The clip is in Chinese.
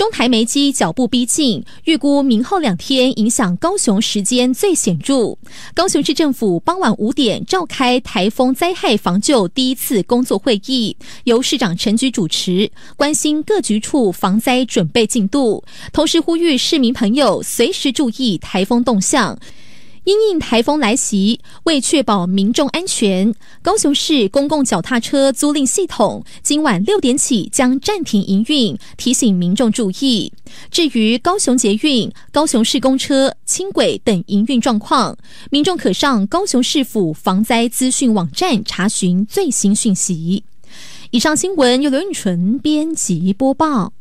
中台煤机脚步逼近，预估明后两天影响高雄时间最显著。高雄市政府傍晚五点召开台风灾害防救第一次工作会议，由市长陈菊主持，关心各局处防灾准备进度，同时呼吁市民朋友随时注意台风动向。因应台风来袭，为确保民众安全，高雄市公共脚踏车租赁系统今晚六点起将暂停营运，提醒民众注意。至于高雄捷运、高雄市公车、轻轨等营运状况，民众可上高雄市府防灾资讯网站查询最新讯息。以上新闻由刘运纯编辑播报。